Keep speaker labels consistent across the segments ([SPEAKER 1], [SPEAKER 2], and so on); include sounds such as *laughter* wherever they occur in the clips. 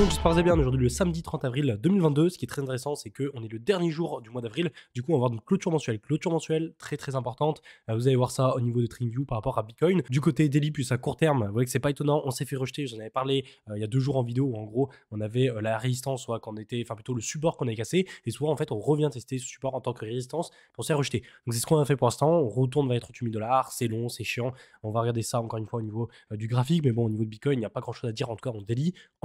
[SPEAKER 1] monde, je que bien. Aujourd'hui, le samedi 30 avril 2022, ce qui est très intéressant, c'est qu'on est le dernier jour du mois d'avril. Du coup, on va voir une clôture mensuelle. Clôture mensuelle très très importante. Euh, vous allez voir ça au niveau de TradingView par rapport à Bitcoin. Du côté daily plus à court terme, vous voyez que c'est pas étonnant. On s'est fait rejeter. J'en avais parlé euh, il y a deux jours en vidéo où en gros, on avait euh, la résistance, soit qu'on était, enfin plutôt le support qu'on avait cassé. Et souvent, en fait, on revient tester ce support en tant que résistance pour s'est rejeté rejeter. Donc, c'est ce qu'on a fait pour l'instant. On retourne vers les 38 000 dollars. C'est long, c'est chiant. On va regarder ça encore une fois au niveau du graphique. Mais bon, au niveau de Bitcoin, il n'y a pas grand chose à dire. En tout cas, on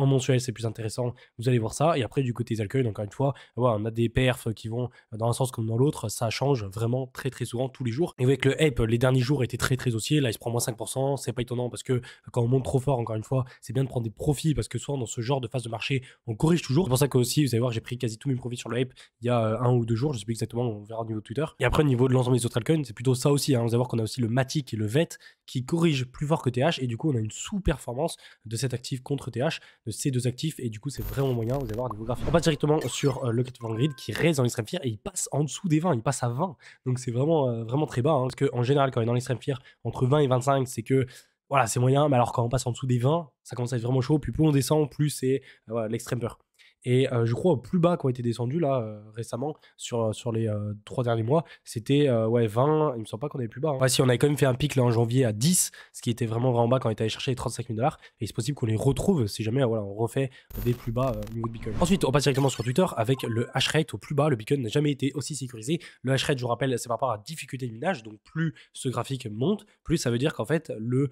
[SPEAKER 1] En mensuel, c'est intéressant, vous allez voir ça. Et après, du côté des alcools, encore une fois, voilà, on a des perfs qui vont dans un sens comme dans l'autre. Ça change vraiment très, très souvent tous les jours. Et avec le hype, les derniers jours étaient très, très haussiers. Là, il se prend moins 5%. C'est pas étonnant parce que quand on monte trop fort, encore une fois, c'est bien de prendre des profits parce que soit dans ce genre de phase de marché, on corrige toujours. C'est pour ça que aussi, vous allez voir, j'ai pris quasi tous mes profits sur le hype il y a euh, un ou deux jours. Je sais plus exactement, on verra au niveau de Twitter. Et après, au niveau de l'ensemble des autres altcoins, c'est plutôt ça aussi. Hein. Vous allez voir qu'on a aussi le Matic et le VET qui corrigent plus fort que TH. Et du coup, on a une sous-performance de cet actif contre TH, de ces deux actifs et du coup c'est vraiment moyen, vous allez voir, graphique. On passe directement sur euh, le 80 grid qui reste dans l'extrême fier et il passe en dessous des 20, il passe à 20. Donc c'est vraiment, euh, vraiment très bas, Parce hein. parce qu'en général quand il est dans l'extrême fier, entre 20 et 25 c'est que voilà c'est moyen, mais alors quand on passe en dessous des 20, ça commence à être vraiment chaud, puis plus on descend, plus c'est euh, l'extrême peur. Et je crois au plus bas qu'on été descendu là récemment sur, sur les trois derniers mois, c'était ouais 20. Il me semble pas qu'on est plus bas. Hein. si on avait quand même fait un pic là en janvier à 10, ce qui était vraiment vraiment bas quand on était allé chercher les 35 000 dollars. Et c'est possible qu'on les retrouve si jamais voilà, on refait des plus bas niveau de Bitcoin. Ensuite, on passe directement sur Twitter avec le hash rate au plus bas. Le beacon n'a jamais été aussi sécurisé. Le hash rate, je vous rappelle, c'est par rapport à difficulté de minage. Donc plus ce graphique monte, plus ça veut dire qu'en fait le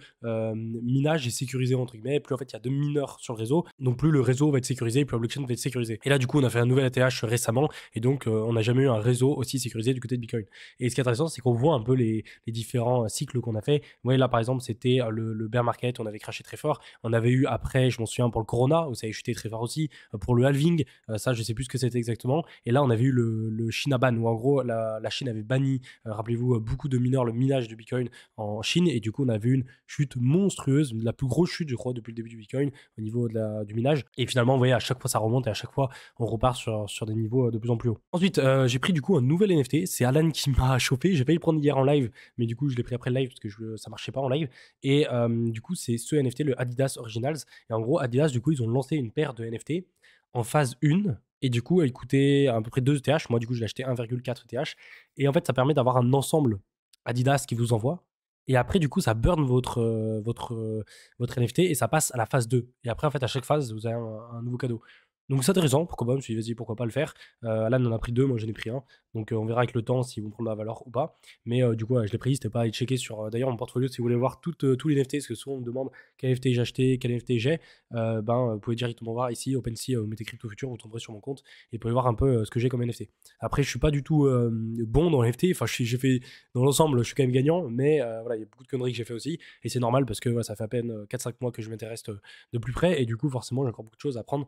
[SPEAKER 1] minage est sécurisé entre guillemets. Plus en fait il y a de mineurs sur le réseau, donc plus le réseau va être sécurisé, plus la blockchain va être sécurisé. Et là, du coup, on a fait un nouvel ATH récemment et donc euh, on n'a jamais eu un réseau aussi sécurisé du côté de Bitcoin. Et ce qui est intéressant, c'est qu'on voit un peu les, différents euh, cycles qu'on a fait. Vous voyez, là, par exemple, c'était euh, le, bear market, on avait craché très fort. On avait eu après, je m'en souviens, pour le Corona, où ça a chuté très fort aussi. Pour le halving, ça, je sais plus ce que c'était exactement. Et là, on avait eu le, le China ban, où en gros, la, Chine avait banni, rappelez-vous, beaucoup de mineurs, le minage de Bitcoin en Chine. Et du coup, on avait eu une chute monstrueuse, la plus grosse chute, je crois, depuis le début du Bitcoin au niveau de la, du minage. Et finalement, vous voyez, à chaque fois, ça remonte à chaque fois, on repart sur, des niveaux euh, de plus en plus haut. Ensuite, euh, j'ai pris du coup un nouvel NFT. C'est Alan qui m'a *laughs* chopé. J'ai failli le prendre hier en live, mais du coup, je l'ai pris après le live parce que je, ça marchait pas en live. Et euh, du coup, c'est ce NFT, le Adidas Originals. Et en gros, Adidas, du coup, ils ont lancé une paire de NFT en phase 1. Et du coup, elle coûtait à peu près 2 ETH. Moi, du coup, je l'ai acheté 1,4 ETH. Et en fait, ça permet d'avoir un ensemble Adidas qui vous envoie. Et après, du coup, ça burn votre, votre, votre NFT et ça passe à la phase 2. Et après, en fait, à chaque phase, vous avez un nouveau cadeau. Donc c'est intéressant, pourquoi pas, je me suis dit vas-y, pourquoi pas le faire. Euh, Alan en a pris deux, moi j'en ai pris un. Donc euh, on verra avec le temps s'ils vont prendre la valeur ou pas. Mais euh, du coup, je l'ai pris, c'était pas à checker sur euh, d'ailleurs mon portfolio si vous voulez voir tout, tous les NFT, parce que souvent on me demande quel NFT j'ai acheté, quel NFT j'ai, ben vous pouvez directement voir ici, OpenSea, vous mettez Crypto Future, vous tomberez sur mon compte et vous pouvez voir un peu ce que j'ai comme NFT. Après, je suis pas du tout bon dans NFT, enfin j'ai fait dans l'ensemble, je suis quand même gagnant, mais voilà, il y a beaucoup de conneries que j'ai fait aussi, et c'est normal parce que ça fait à peine 4-5 mois que je m'intéresse de plus près, et du coup forcément j'ai encore beaucoup de choses à apprendre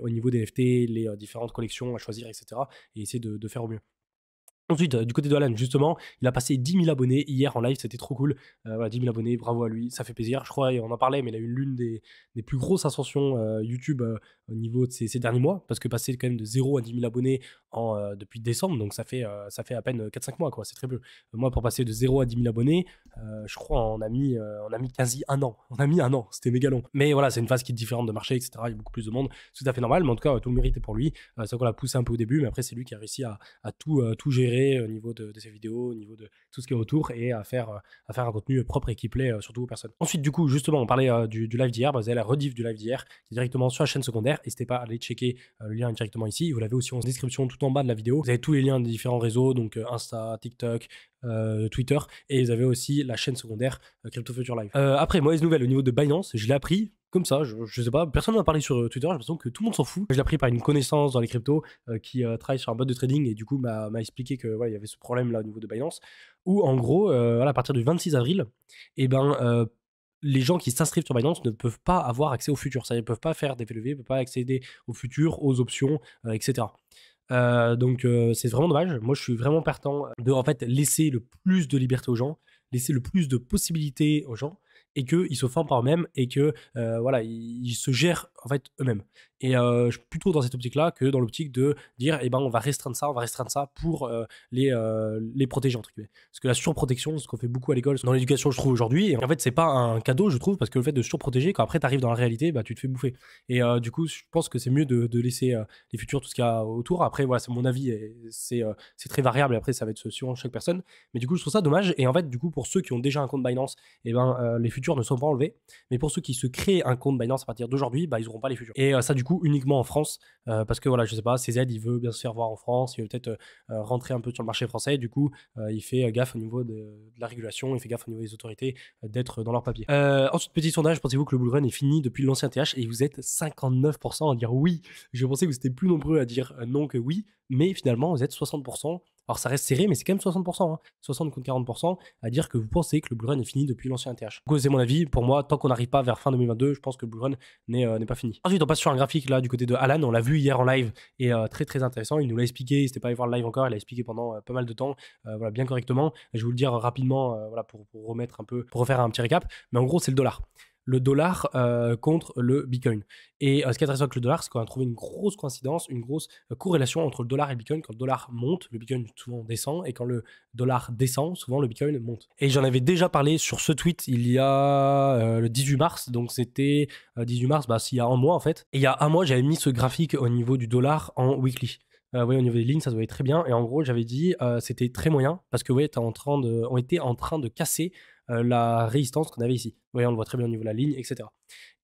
[SPEAKER 1] au niveau des NFT, les euh, différentes collections à choisir, etc. Et essayer de, de faire au mieux. Ensuite, euh, du côté de Alan, justement, il a passé 10 000 abonnés hier en live, c'était trop cool. Euh, voilà, 10 000 abonnés, bravo à lui, ça fait plaisir. Je crois, on en parlait, mais il a eu l'une des, plus grosses ascensions euh, YouTube au niveau de ces, derniers mois, parce que passer quand même de 0 à 10 000 abonnés depuis décembre, donc ça fait, ça fait à peine 4-5 mois, quoi, c'est très peu. Moi, pour passer de 0 à 10 000 abonnés, je crois, on a, mis, on a mis quasi un an. On a mis un an, c'était méga long. Mais voilà, c'est une phase qui est différente de marché, etc. Il y a beaucoup plus de monde, c'est tout à fait normal, mais en tout cas, tout le mérite est pour lui. c'est qu'on l'a poussé un peu au début, mais après, c'est lui qui a réussi à, tout gérer euh, au niveau de, ces vidéos, au niveau de tout ce qui est autour et à faire, euh, à faire un contenu propre et qui plaît euh, surtout aux personnes. Ensuite, du coup, justement, on parlait du, live d'hier. Bah, vous avez la rediff du live d'hier directement sur la chaîne secondaire. N'hésitez pas à aller checker le lien directement ici. Vous l'avez aussi en description tout en bas de la vidéo. Vous avez tous les liens des différents réseaux, donc Insta, TikTok, Twitter et vous avez aussi la chaîne secondaire Crypto Future Live. après, mauvaise nouvelle au niveau de Binance, je l'ai appris, comme ça, je, ne sais pas, personne n'en a parlé sur euh, Twitter, j'ai l'impression que tout le monde s'en fout. Je l'ai appris par une connaissance dans les cryptos euh, qui euh, travaille sur un bot de trading et du coup m'a expliqué que il y avait ce problème là au niveau de Binance où en gros, à partir du 26 avril, eh ben les gens qui s'inscrivent sur Binance ne peuvent pas avoir accès au futur, ça ne peuvent pas faire des PLV, e e ne peuvent pas accéder au futur, aux options, etc. donc c'est vraiment dommage. Moi, je suis vraiment partant de en fait laisser le plus de liberté aux gens, laisser le plus de possibilités aux gens et qu'ils se forment par eux-mêmes et que euh, voilà, ils, se gèrent en fait eux-mêmes. Et euh, je suis plutôt dans cette optique-là que dans l'optique de dire eh ben on va restreindre ça, on va restreindre ça pour euh, les, euh, les protéger entre guillemets. Parce que la surprotection, ce qu'on fait beaucoup à l'école, dans l'éducation je trouve aujourd'hui, en fait c'est pas un cadeau je trouve parce que le fait de surprotéger quand après tu arrives dans la réalité, bah tu te fais bouffer. Et du coup je pense que c'est mieux de, laisser les futurs tout ce qu'il y a autour. Après voilà c'est mon avis, c'est c'est très variable. Et après ça va être sur chaque personne. Mais du coup je trouve ça dommage. Et en fait du coup pour ceux qui ont déjà un compte Binance, et eh ben les futurs ne sont pas enlevés. Mais pour ceux qui se créent un compte Binance à partir d'aujourd'hui, bah pas les futurs. Et euh, ça, du coup, uniquement en France, euh, parce que voilà, je sais pas, CZ, il veut bien se faire voir en France, il veut peut-être euh, rentrer un peu sur le marché français, du coup, il fait gaffe au niveau de, la régulation, il fait gaffe au niveau des autorités d'être dans leur papier. ensuite, petit sondage, pensez-vous que le bullrun est fini depuis l'ancien TH et vous êtes 59% à dire oui. Je pensais que vous étiez plus nombreux à dire non que oui, mais finalement, vous êtes 60% alors ça reste serré, mais c'est quand même 60%. 60 hein. contre 40% à dire que vous pensez que le Blue Run est fini depuis l'ancien ATH. Donc c'est mon avis. Pour moi, tant qu'on n'arrive pas vers fin 2022, je pense que le bull Run euh, n'est pas fini. Ensuite, on passe sur un graphique là du côté de Alan. On l'a vu hier en live et euh, très très intéressant. Il nous l'a expliqué. Il s'était pas allé voir le live encore. Il l'a expliqué pendant euh, pas mal de temps. voilà, bien correctement. Je vais vous le dire rapidement. voilà, pour, remettre un peu, pour refaire un petit récap. Mais en gros, c'est le dollar le dollar euh, contre le Bitcoin. Et euh, ce qui est intéressant avec le dollar, c'est qu'on a trouvé une grosse coïncidence, une grosse euh, corrélation entre le dollar et le Bitcoin. Quand le dollar monte, le Bitcoin souvent descend, et quand le dollar descend, souvent le Bitcoin monte. Et j'en avais déjà parlé sur ce tweet il y a le 18 mars, donc c'était 18 mars, bah, il y a un mois en fait. Et il y a un mois, j'avais mis ce graphique au niveau du dollar en weekly. Vous voyez, au niveau des lignes, ça se voyait très bien. Et en gros, j'avais dit, c'était très moyen parce que ouais, en train de, on était en train de casser euh, la résistance qu'on avait ici. Vous voyez, on le voit très bien au niveau de la ligne, etc.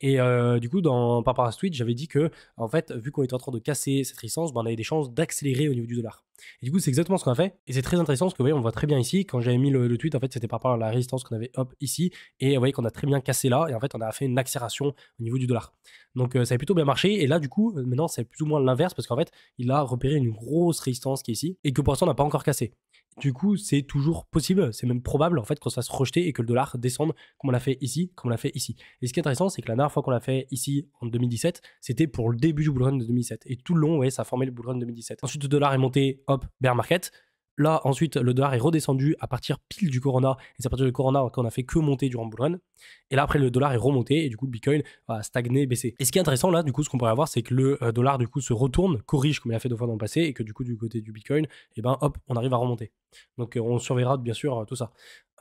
[SPEAKER 1] Et euh, du coup, dans, par rapport à ce tweet, j'avais dit que, en fait, vu qu'on était en train de casser cette résistance, ben, on avait des chances d'accélérer au niveau du dollar. Et du coup, c'est exactement ce qu'on a fait. Et c'est très intéressant parce que, vous voyez, on voit très bien ici. Quand j'avais mis le, tweet, en fait, c'était par rapport à la résistance qu'on avait hop ici. Et vous voyez qu'on a très bien cassé là. Et en fait, on a fait une accélération au niveau du dollar. Donc, euh, ça a plutôt bien marché. Et là, du coup, maintenant, c'est plus ou moins l'inverse parce qu'en fait, il a repéré une grosse résistance qui est ici et que pour l'instant, on n'a pas encore cassé du coup, c'est toujours possible, c'est même probable en fait qu'on se fasse et que le dollar descende comme on l'a fait ici, comme on l'a fait ici. Et ce qui est intéressant, c'est que la dernière fois qu'on l'a fait ici en 2017, c'était pour le début du bull run de 2017. Et tout le long, ouais, ça formé le bull run de 2017. Ensuite, le dollar est monté, hop, bear market. Là, ensuite, le dollar est redescendu à partir pile du Corona. Et c'est à partir du Corona qu'on a fait que monter durant Bull Run. Et là, après, le dollar est remonté et du coup, le Bitcoin va stagner, baisser. Et ce qui est intéressant là, du coup, ce qu'on pourrait avoir, c'est que le euh, dollar, du coup, se retourne, corrige comme il a fait deux fois dans le passé et que du coup, du côté du Bitcoin, et eh ben hop, on arrive à remonter. Donc, euh, on surveillera bien sûr euh, tout ça.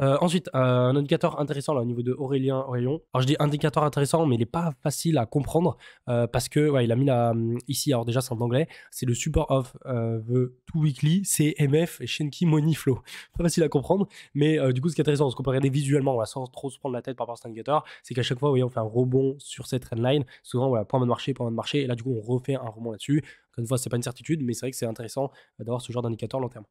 [SPEAKER 1] Euh, ensuite, un indicateur intéressant au niveau de Aurélien Rayon. Alors je dis indicateur intéressant, mais il n'est pas facile à comprendre euh, parce que il a mis la, hum, ici, alors déjà c'est en anglais, c'est le support of euh, the two weekly CMF Shenki Money Flow. *laughs* Pas facile à comprendre, mais du coup ce qui est intéressant, ce qu'on peut regarder visuellement voilà, sans trop se prendre la tête par rapport à cet indicateur, c'est qu'à chaque fois voyez, on fait un rebond sur cette trendline. Souvent, voilà, point de marché, point de marché, et là du coup on refait un rebond là-dessus une fois, c'est pas une certitude, mais c'est vrai que c'est intéressant euh, d'avoir ce genre d'indicateur long terme.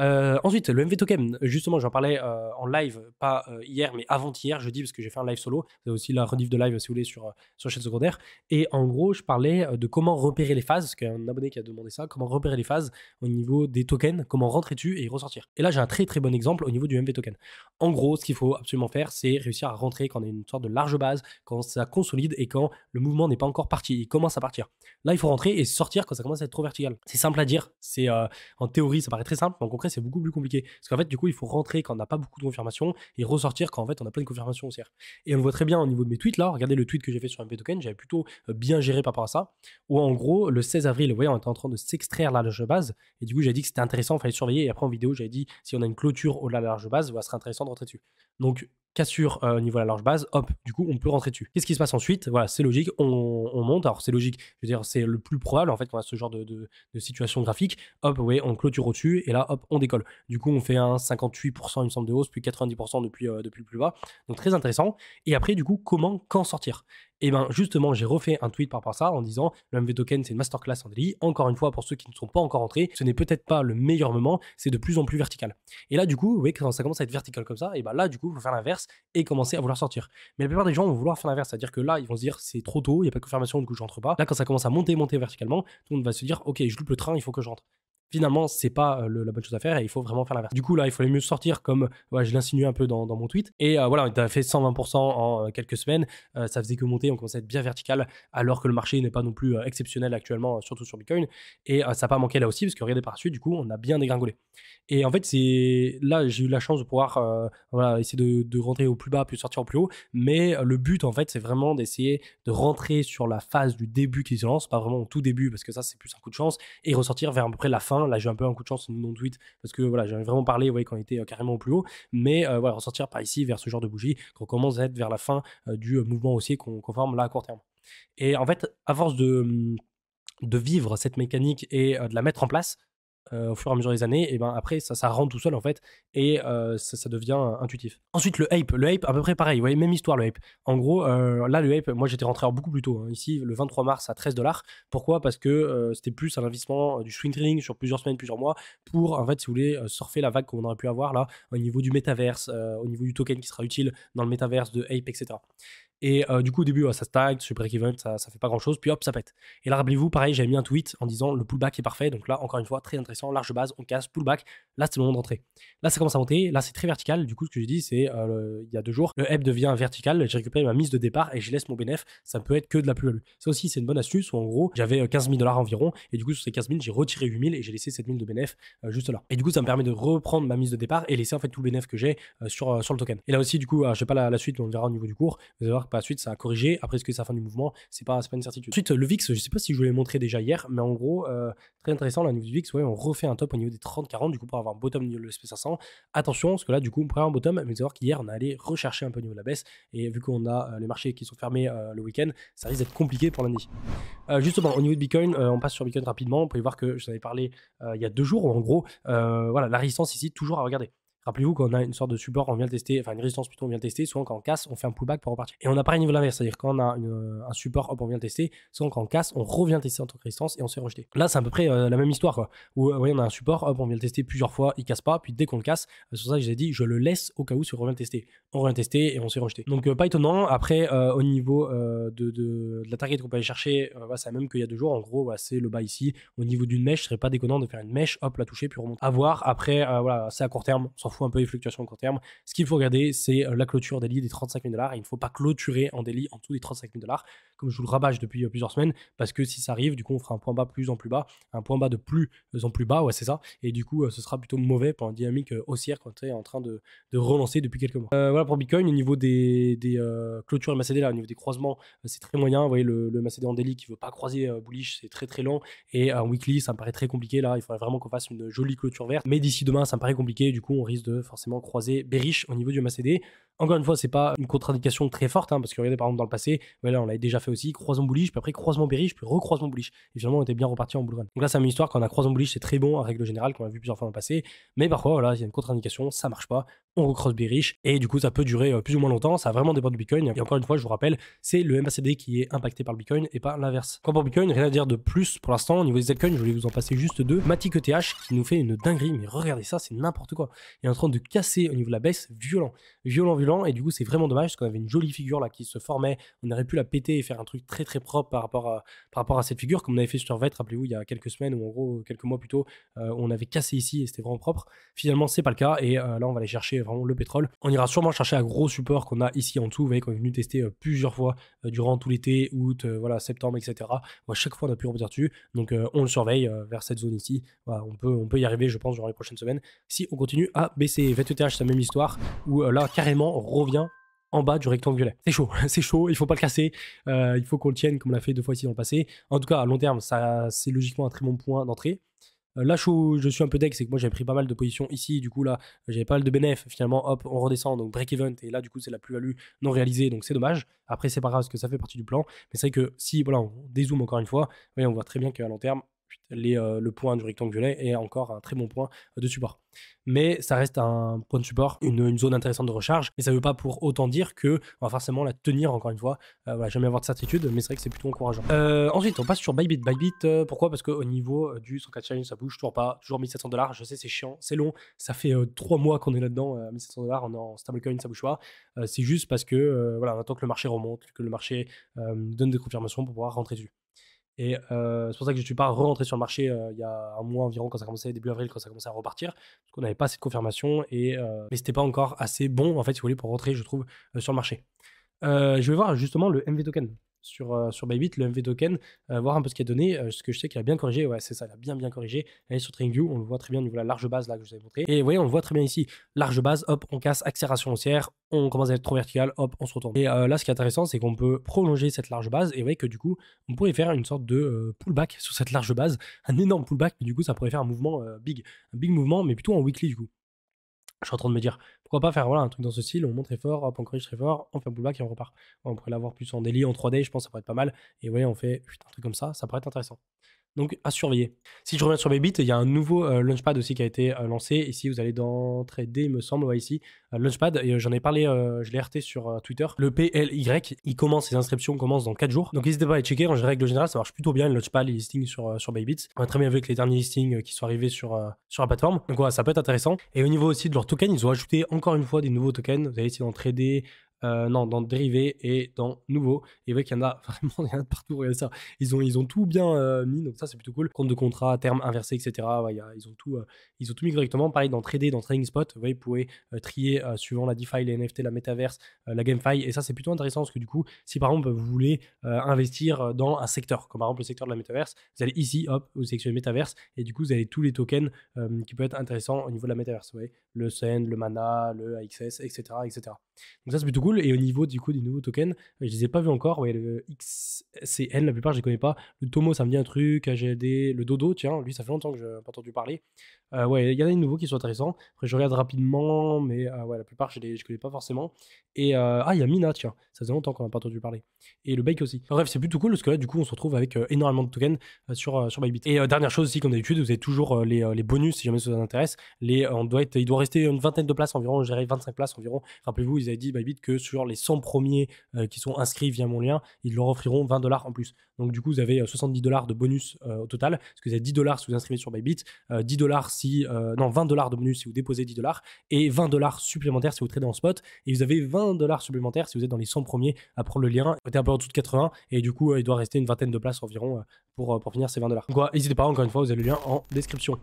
[SPEAKER 1] Euh, ensuite, le MV token, justement, j'en parlais euh, en live, pas hier, mais avant-hier, je dis parce que j'ai fait un live solo. C'est aussi la rediff de live, si vous voulez, sur, sur chaîne secondaire. Et en gros, je parlais de comment repérer les phases, parce qu'un abonné qui a demandé ça, comment repérer les phases au niveau des tokens, comment rentrer dessus et ressortir. Et là, j'ai un très très bon exemple au niveau du MV token. En gros, ce qu'il faut absolument faire, c'est réussir à rentrer quand on a une sorte de large base, quand ça consolide et quand le mouvement n'est pas encore parti, il commence à partir. Là, il faut rentrer et sortir quand ça commence à être trop vertical. C'est simple à dire, c'est euh, en théorie ça paraît très simple, mais en concret c'est beaucoup plus compliqué. Parce qu'en fait du coup il faut rentrer quand on n'a pas beaucoup de confirmations et ressortir quand en fait on a plein de confirmations haussières. Et on le voit très bien au niveau de mes tweets là, regardez le tweet que j'ai fait sur MP Token, j'avais plutôt euh, bien géré par rapport à ça. Où en gros le 16 avril, vous voyez on était en train de s'extraire la large base et du coup j'ai dit que c'était intéressant, il fallait surveiller et après en vidéo j'avais dit si on a une clôture au-delà de la large base, ça bah, serait intéressant de rentrer dessus. Donc cassure euh, au niveau de la large base, hop, du coup, on peut rentrer dessus. Qu'est-ce qui se passe ensuite Voilà, c'est logique, on, monte. Alors, c'est logique, je veux dire, c'est le plus probable en fait qu'on a ce genre de, situation graphique. Hop, ouais, on clôture au-dessus et là, hop, on décolle. Du coup, on fait un 58%, une me de hausse, puis 90% depuis, euh, depuis le plus bas. Donc, très intéressant. Et après, du coup, comment, quand sortir et eh bien justement, j'ai refait un tweet par rapport à ça en disant le MV token c'est une masterclass en délit, Encore une fois, pour ceux qui ne sont pas encore entrés, ce n'est peut-être pas le meilleur moment, c'est de plus en plus vertical. Et là du coup, vous voyez quand ça commence à être vertical comme ça, et eh bien là du coup, il faut faire l'inverse et commencer à vouloir sortir. Mais la plupart des gens vont vouloir faire l'inverse, c'est-à-dire que là, ils vont se dire c'est trop tôt, il n'y a pas de confirmation, du coup rentre pas. Là quand ça commence à monter, monter verticalement, tout le monde va se dire ok, je loupe le train, il faut que je rentre finalement, c'est pas euh, la bonne chose à faire et il faut vraiment faire l'inverse. Du coup, là, il fallait mieux sortir comme je l'insinue un peu dans, mon tweet. Et euh, voilà, on a fait 120% en euh, quelques semaines. ça faisait que monter, on commençait à être bien vertical alors que le marché n'est pas non plus exceptionnel actuellement, surtout sur Bitcoin. Et ça n'a pas manqué là aussi parce que regardez par la suite, du coup, on a bien dégringolé. Et en fait, c'est là, j'ai eu la chance de pouvoir essayer de, de, rentrer au plus bas puis sortir au plus haut. Mais le but, en fait, c'est vraiment d'essayer de rentrer sur la phase du début qui se lance, pas vraiment au tout début parce que ça, c'est plus un coup de chance, et ressortir vers à peu près la fin Là, j'ai un peu un coup de chance mon tweet parce que voilà, ai vraiment parlé quand on était euh, carrément au plus haut. Mais euh, voilà, ressortir par ici vers ce genre de bougie qu'on commence à être vers la fin euh, du mouvement haussier qu'on forme là à court terme. Et en fait, à force de hum, vivre cette mécanique et de la mettre en place, euh, au fur et à mesure des années, et ben après ça, ça rentre tout seul en fait, et euh, ça, devient euh, intuitif. Ensuite le hype le ape à peu près pareil, vous voyez, même histoire le hype En gros, là le ape, moi j'étais rentré beaucoup plus tôt, hein. ici le 23 mars à 13 dollars. Pourquoi Parce que c'était plus un investissement du swing trading sur plusieurs semaines, plusieurs mois, pour en fait si vous voulez surfer la vague qu'on aurait pu avoir là, au niveau du métaverse, au niveau du token qui sera utile dans le métaverse de hype etc. Et euh, du coup, au début, ça stagne, super break ça, ça fait pas grand-chose, puis hop, ça pète. Et là, rappelez-vous, pareil, j'avais mis un tweet en disant le pullback est parfait. Donc là, encore une fois, très intéressant, large base, on casse, pullback. Là, c'est le moment d'entrée Là, ça commence à monter. Là, c'est très vertical. Du coup, ce que je dis c'est euh, il y a deux jours, le heb devient vertical. J'ai récupéré ma mise de départ et je laisse mon bénéf. Ça peut être que de la plus-value. Ça aussi, c'est une bonne astuce où en gros, j'avais 15 euh, 000 dollars environ. Et du coup, sur ces 15 000, j'ai retiré 8 000 et j'ai laissé 7 000 de bénéf juste là. Et du coup, ça me permet de reprendre ma mise de départ et laisser en fait tout le bénéf que j'ai sur, sur le token. Et là aussi, du coup, je sais pas la, la, suite, on verra au niveau du cours. Vous suite, ça a corrigé. Après, ce que c'est la fin du mouvement C'est pas, pas une certitude. Ensuite, le VIX, je sais pas si je vous l'ai montré déjà hier, mais en gros, euh, très intéressant, la au niveau du VIX, on refait un top au niveau des 30-40, du coup, pour avoir un bottom au niveau de 500 Attention, parce que là, du coup, on prend un bottom, mais savoir qu'hier, on a allé rechercher un peu au niveau de la baisse, et vu qu'on a euh, les marchés qui sont fermés euh, le week-end, ça risque d'être compliqué pour lundi. justement, au niveau de Bitcoin, on passe sur Bitcoin rapidement. Vous pouvez voir que je vous avais parlé il y a deux jours, où en gros, voilà, la résistance ici, toujours à regarder. Rappelez-vous qu'on a une sorte de support, on vient le tester, enfin une résistance plutôt, on vient le tester, souvent quand on casse, on fait un pullback pour repartir. Et on n'a pas un niveau l'inverse, c'est-à-dire quand on a euh, un support, hop, on vient le tester, souvent quand on casse, on revient tester en tant que résistance et on s'est rejeté. Là, c'est à peu près euh, la même histoire, quoi. Où, euh, on a un support, hop, on vient le tester plusieurs fois, il casse pas, puis dès qu'on le casse, c'est pour ça que j'ai dit, je le laisse au cas où si on revient le tester. On revient le tester et on s'est rejeté. Donc, pas étonnant. Après, au niveau de, de, la target qu'on peut aller chercher, c'est la même qu'il y a deux jours. En gros, c'est le bas ici. Au niveau d'une mèche, ce serait pas déconnant de faire une mèche, hop, la toucher, puis remonter. À Après, voilà, c'est à court terme, un peu les fluctuations court terme. Ce qu'il faut regarder, c'est euh, la clôture des des 35 000 dollars. Il ne faut pas clôturer en délit en dessous des 35 000 dollars, comme je vous le rabâche depuis euh, plusieurs semaines, parce que si ça arrive, du coup, on fera un point bas plus en plus bas, un point bas de plus euh, en plus bas, ouais, c'est ça. Et du coup, ce sera plutôt mauvais pour un dynamique haussière quand tu es en train de, relancer depuis quelques mois. voilà pour Bitcoin, au niveau des, des clôtures MACD, là, au niveau des croisements, c'est très moyen. Vous voyez, le, le MACD en délit qui veut pas croiser bullish, c'est très très lent. Et en weekly, ça me paraît très compliqué. Là, il faudrait vraiment qu'on fasse une jolie clôture verte. Mais d'ici demain, ça me paraît compliqué. Du coup, on risque de forcément croiser Berich au niveau du MACD. Encore une fois, c'est pas une contre-indication très forte, hein, parce que regardez par exemple dans le passé, voilà, on l'avait déjà fait aussi, croisement bouliche, puis après croisement bearish, puis recroisement bouliche. Et finalement, on était bien reparti en bull Donc là, c'est une histoire on a croisement bouliche, c'est très bon en règle générale, qu'on a vu plusieurs fois dans le passé, mais parfois, voilà, il y a une contre-indication, ça marche pas, on recroise bearish, et du coup, ça peut durer euh, plus ou moins longtemps, ça vraiment dépend du bitcoin. Et encore une fois, je vous rappelle, c'est le MACD qui est impacté par le bitcoin et pas l'inverse. Quand pour bitcoin, rien à dire de plus pour l'instant, au niveau des altcoins, je voulais vous en passer juste deux. Matic ETH qui nous fait une dinguerie, mais regardez ça, c'est n'importe quoi. Il est en train de casser au niveau de la baisse, violent, violent, violent et du coup c'est vraiment dommage parce qu'on avait une jolie figure là qui se formait, on aurait pu la péter et faire un truc très très propre par rapport à, par rapport à cette figure comme on avait fait sur Vette, rappelez-vous il y a quelques semaines ou en gros quelques mois plus tôt, euh, on avait cassé ici et c'était vraiment propre. Finalement c'est pas le cas et euh, là on va aller chercher vraiment le pétrole. On ira sûrement chercher un gros support qu'on a ici en dessous, vous voyez qu'on est venu tester euh, plusieurs fois durant tout l'été, août, voilà septembre etc. à chaque fois on a pu rebondir dessus donc on le surveille vers cette zone ici. Voilà, on peut on peut y arriver je pense durant les prochaines semaines si on continue à baisser. VTH c'est la même histoire où là carrément revient en bas du rectangle violet, C'est chaud, *laughs* c'est chaud, il faut pas le casser, euh, il faut qu'on le tienne comme on l'a fait deux fois ici dans le passé. En tout cas, à long terme, ça c'est logiquement un très bon point d'entrée. Euh, là, je suis un peu deck, c'est que moi j'avais pris pas mal de positions ici, du coup là j'avais pas mal de bénéfices, finalement hop, on redescend, donc break event, et là du coup c'est la plus-value non réalisée, donc c'est dommage. Après, c'est pas grave parce que ça fait partie du plan, mais c'est vrai que si voilà, on dézoome encore une fois, on voit très bien qu'à long terme, euh, le point du rectangle violet est encore un très bon point euh, de support. Mais ça reste un point de support, une, zone intéressante de recharge, mais ça ne veut pas pour autant dire que on va forcément la tenir encore une fois. Euh, voilà, jamais avoir de certitude, mais c'est vrai que c'est plutôt encourageant. ensuite, on passe sur Bybit. Bybit, pourquoi Parce qu'au niveau du 104 challenge, ça bouge toujours pas, toujours 1700 dollars. Je sais, c'est chiant, c'est long, ça fait 3 mois qu'on est là-dedans, 1700 dollars, on est en stablecoin, ça bouge pas. c'est juste parce que voilà, on attend que le marché remonte, que le marché donne des confirmations pour pouvoir rentrer dessus. Et euh, c'est pour ça que je ne suis pas rentré sur le marché euh, il y a un mois environ, quand ça commençait, début avril, quand ça commençait à repartir, parce qu'on n'avait pas cette confirmation, et, euh, mais ce n'était pas encore assez bon, en fait, si vous voulez, pour rentrer, je trouve, sur le marché. je vais voir justement le MV token sur, euh, sur Bybit, le MV token, euh, voir un peu ce qu'il a donné. Euh, ce que je sais qu'il a bien corrigé, ouais, c'est ça, il a bien bien corrigé. Allez sur TradingView, on le voit très bien au niveau la large base là que je vous ai montré. Et vous voyez, on voit très bien ici. Large base, hop, on casse accélération haussière, on commence à être trop vertical, hop, on se retourne. Et là, ce qui est intéressant, c'est qu'on peut prolonger cette large base et vous voyez que du coup, on pourrait faire une sorte de pullback sur cette large base, un énorme pullback, mais du coup, ça pourrait faire un mouvement big, un big mouvement, mais plutôt en weekly du coup je suis en train de me dire pourquoi pas faire voilà, un truc dans ce style, on monte très fort, on corrige très fort, on fait un et on repart. On pourrait l'avoir plus en délit en 3D, je pense que ça pourrait être pas mal. Et voyez on fait un truc comme ça, ça pourrait être intéressant. Donc à surveiller. Si je reviens sur Babybit, il y a un nouveau euh, Launchpad aussi qui a été euh, lancé. Ici, vous allez dans Trade, me semble, ici. Euh, launchpad. launchpad, j'en ai parlé, je l'ai RT sur Twitter. Le PLY, il commence, les inscriptions commencent dans 4 jours. Donc n'hésitez pas à aller checker. En règle générale, ça marche plutôt bien, le Launchpad, les listings sur, sur Bybit. On a très bien vu avec les derniers listings qui sont arrivés sur, sur la plateforme. Donc voilà, ça peut être intéressant. Et au niveau aussi de leurs tokens, ils ont ajouté encore une fois des nouveaux tokens. Vous allez essayer euh, non, dans Dérivé et dans Nouveau. Et vous voyez qu'il y en a *laughs* vraiment y en a partout, regardez ça. Ils ont, ils ont tout bien euh, mis, donc ça c'est plutôt cool. Compte de contrat, terme inversé etc. ils, ont tout, euh, ils ont tout mis correctement. Pareil dans Trader, dans Trading Spot, vous voyez, vous pouvez trier suivant la DeFi, les NFT, la Metaverse, la GameFi. Et ça c'est plutôt intéressant parce que du coup, si par exemple vous voulez investir dans un secteur, comme par exemple le secteur de la Metaverse, vous allez ici, hop, vous sélectionnez Metaverse et du coup vous avez tous les tokens qui peuvent être intéressants au niveau de la Metaverse. Vous voyez, le Send, le MANA, le AXS, etc. etc. Donc ça c'est plutôt cool. Et au niveau du coup des nouveaux token, je les ai pas vus encore. Ouais, le XCN, la plupart, je les connais pas. Le Tomo, ça me dit un truc. AGLD, le Dodo, tiens, lui, ça fait longtemps que je n'ai pas entendu parler. Euh, ouais, il y en a des nouveaux qui sont intéressants. Après, je regarde rapidement, mais euh, ouais, la plupart, je les connais pas forcément. Et euh, ah, il y a Mina, tiens, ça faisait longtemps qu'on n'a pas entendu parler. Et le Bake aussi. Bref, c'est plutôt cool parce que là, du coup, on se retrouve avec énormément de tokens sur, sur Bybit. Et dernière chose aussi, comme d'habitude, vous avez toujours les, les, bonus si jamais ça vous intéresse. Les, on doit être, il doit rester une vingtaine de places environ, j'ai 25 places environ. Rappelez-vous, ils avaient dit Bybit que sur les 100 premiers euh, qui sont inscrits via mon lien, ils leur offriront 20 dollars en plus. Donc du coup, vous avez 70 euh, dollars de bonus euh, au total, parce que vous avez 10 dollars si vous inscrivez sur Bybit, 10 dollars si non 20 dollars de bonus si vous déposez 10 dollars et 20 dollars supplémentaires si vous tradez en spot et vous avez 20 dollars supplémentaires si vous êtes dans les 100 premiers à prendre le lien. Vous êtes un peu en dessous de 80 et du coup, il doit rester une vingtaine de places environ pour, pour finir ces 20 dollars. Donc n'hésitez pas encore une fois, vous avez le lien en description.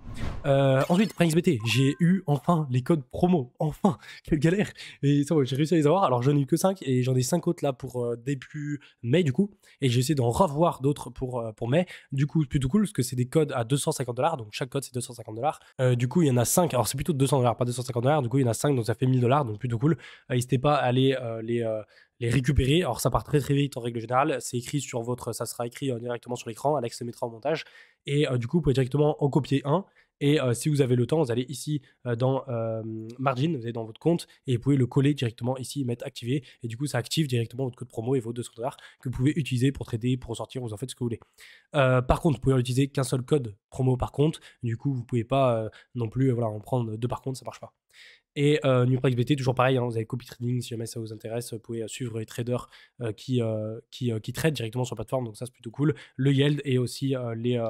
[SPEAKER 1] ensuite, PrimeXBT, j'ai eu enfin les codes promo, enfin, quelle galère et ça j'ai réussi à les avoir. Alors alors j'en ai eu que 5 et j'en ai 5 autres là pour euh, début mai du coup. Et j'ai essayé d'en revoir d'autres pour, euh, pour mai. Du coup, plutôt cool parce que c'est des codes à 250 dollars. Donc chaque code c'est 250 euh, dollars. du coup, il y en a 5. Alors c'est plutôt 200 dollars, pas 250 dollars. Du coup, il y en a 5, donc ça fait 1000 dollars. Donc plutôt cool. N'hésitez pas à aller les les récupérer. Alors ça part très très vite en règle générale. C'est écrit sur votre, ça sera écrit directement sur l'écran. Alex le mettra en montage. Et du coup, vous pouvez directement en copier un et euh, si vous avez le temps, vous allez ici euh, dans euh, Margin, vous allez dans votre compte et vous pouvez le coller directement ici, mettre activer. Et du coup, ça active directement votre code promo et vos 200 dollars que vous pouvez utiliser pour trader, pour sortir, vous en faites ce que vous voulez. par contre, vous pouvez utiliser qu'un seul code promo par compte. Du coup, vous ne pouvez pas non plus voilà, en prendre deux par compte, ça ne marche pas. Et euh, BT, toujours pareil, hein, vous avez copy trading si jamais ça vous intéresse. Vous pouvez euh, suivre les traders euh, qui, euh, qui, qui directement sur la plateforme, donc ça c'est plutôt cool. Le yield et aussi les,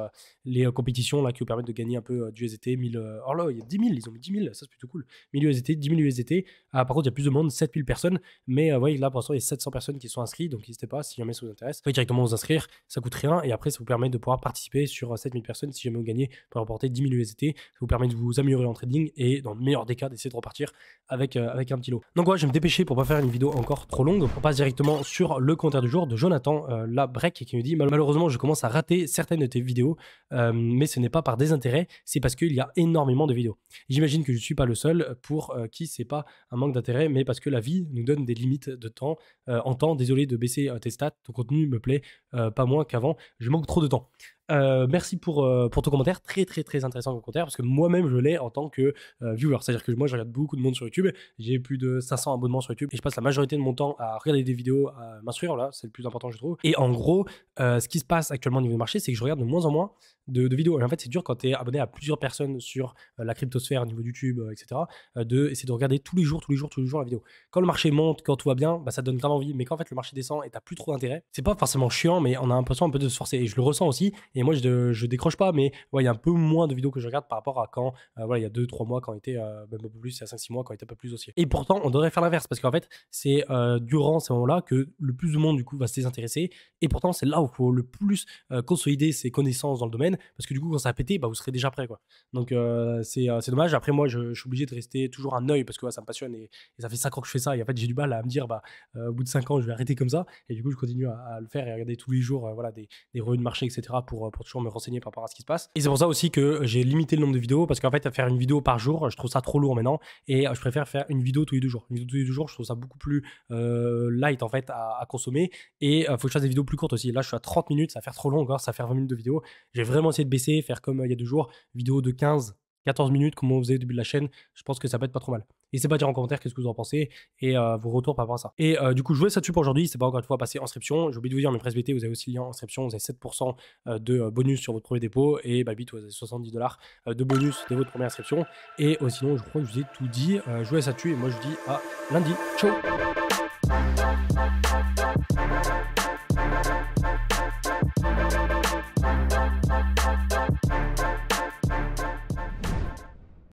[SPEAKER 1] les compétitions là, qui vous permettent de gagner un peu du USDT. 1000, or là, il y a 10 000, ils ont mis 10 000, ça c'est plutôt cool. 1000 USDT, 10 000 USDT. par contre, il y a plus de monde, 7000 personnes, mais voyez, là pour l'instant, il y a 700 personnes qui sont inscrites, donc n'hésitez pas si jamais ça vous intéresse. Vous pouvez directement vous inscrire, ça coûte rien, et après ça vous permet de pouvoir participer sur 7000 personnes si jamais vous gagnez, pour remporter 10 000 USDT. Ça vous permet de vous améliorer en trading et dans le meilleur des cas d'essayer de repartir avec, euh, avec un petit lot. Donc voilà, je vais me dépêcher pour pas faire une vidéo encore trop longue. On passe directement sur le commentaire du jour de Jonathan euh, la break qui nous dit malheureusement je commence à rater certaines de tes vidéos, euh, mais ce n'est pas par désintérêt, c'est parce qu'il y a énormément de vidéos. J'imagine que je ne suis pas le seul pour qui c'est pas un manque d'intérêt, mais parce que la vie nous donne des limites de temps en temps. Désolé de baisser tes stats, ton contenu me plaît pas moins qu'avant, je manque trop de temps. Euh, merci pour, euh, pour ton commentaire, très très très intéressant ton commentaire, parce que moi-même je l'ai en tant que euh, viewer, c'est-à-dire que moi je regarde beaucoup de monde sur YouTube, j'ai plus de 500 abonnements sur YouTube, et je passe la majorité de mon temps à regarder des vidéos, à m'instruire, là c'est le plus important je trouve. Et en gros, ce qui se passe actuellement au niveau du marché, c'est que je regarde de moins en moins de, vidéos, et en fait c'est dur quand tu es abonné à plusieurs personnes sur la cryptosphère au niveau YouTube, etc., de essayer de regarder tous les jours, tous les jours, tous les jours la vidéo. Quand le marché monte, quand tout va bien, bah, ça donne grave envie, mais quand en fait le marché descend et t'as plus trop d'intérêt, c'est pas forcément chiant, mais on a l'impression un peu de se forcer, et je le ressens aussi moi, je, décroche pas, mais il y a un peu moins de vidéos que je regarde par rapport à quand, euh, il y a 2-3 mois, quand il était, euh, même un peu plus, il y a 5-6 mois, quand était un peu plus aussi. Et pourtant, on devrait faire l'inverse, parce qu'en fait, c'est euh, durant ces moments-là que le plus de monde, du coup, va se désintéresser. Et pourtant, c'est là où il faut le plus consolider ses connaissances dans le domaine, parce que du coup, quand ça a pété, bah, vous serez déjà prêt, quoi. Donc, c'est dommage. Après, moi, je, suis obligé de rester toujours un œil, parce que ça me passionne, et, ça fait 5 ans que je fais ça, et en fait, j'ai du mal à me dire, bah, au bout de 5 ans, je vais arrêter comme ça, et du coup, je continue à, à le faire et à regarder tous les jours, voilà, des, des revues de marché, etc., pour euh, pour, toujours me renseigner par rapport à ce qui se passe. Et c'est pour ça aussi que j'ai limité le nombre de vidéos parce qu'en fait, faire une vidéo par jour, je trouve ça trop lourd maintenant et euh, je préfère faire une vidéo tous les deux jours. Une vidéo tous les deux jours, je trouve ça beaucoup plus euh, light en fait à, consommer et il faut que je fasse des vidéos plus courtes aussi. Là, je suis à 30 minutes, ça va faire trop long encore, ça va faire 20 minutes de vidéo. J'ai vraiment essayé de baisser, faire comme il y a deux jours, vidéo de 15, 14 minutes comme on faisait au début de la chaîne. Je pense que ça peut être pas trop mal. N'hésitez pas à dire en commentaire qu'est-ce que vous en pensez et euh, vos retours par rapport à ça. Et euh, du coup, je ça dessus pour aujourd'hui. C'est pas encore une fois passé inscription. J'ai oublié de vous dire, mais Presse BT, vous avez aussi le lien en inscription. Vous avez 7% euh, de bonus sur votre premier dépôt et bah, vite, vous avez 70 dollars de bonus dès votre première inscription. Et sinon, je crois que je vous ai tout dit. Jouez ça dessus et moi, je vous dis à lundi. Ciao!